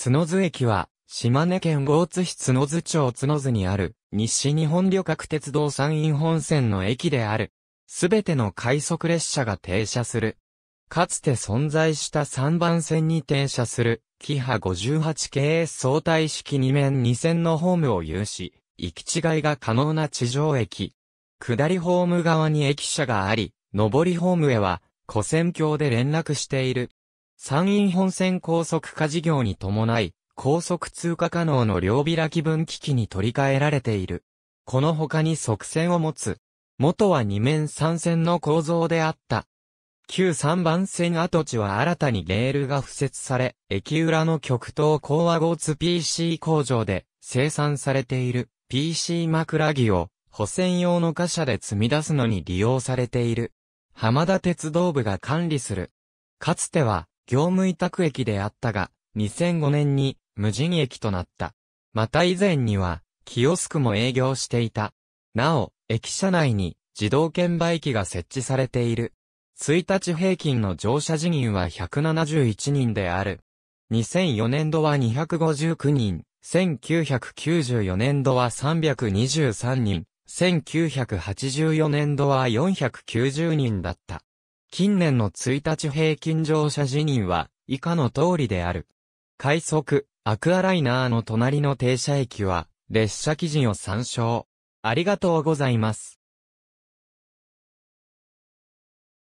角津駅は、島根県大津市角津町角津にある、西日本旅客鉄道山陰本線の駅である。すべての快速列車が停車する。かつて存在した3番線に停車する、キハ5 8 k 相対式2面2線のホームを有し、行き違いが可能な地上駅。下りホーム側に駅舎があり、上りホームへは、古線橋で連絡している。山陰本線高速化事業に伴い、高速通過可能の両開き分岐器に取り替えられている。この他に側線を持つ。元は二面三線の構造であった。旧3番線跡地は新たにレールが付設され、駅裏の極東高和ゴーツ PC 工場で生産されている PC 枕木を補線用の貨車で積み出すのに利用されている。浜田鉄道部が管理する。かつては業務委託駅であったが、2005年に無人駅となった。また以前には、キオスクも営業していた。なお、駅舎内に自動券売機が設置されている。1日平均の乗車人員は171人である。2004年度は259人、1994年度は323人、1984年度は490人だった。近年の1日平均乗車辞任は以下の通りである。快速、アクアライナーの隣の停車駅は列車記事を参照。ありがとうございます。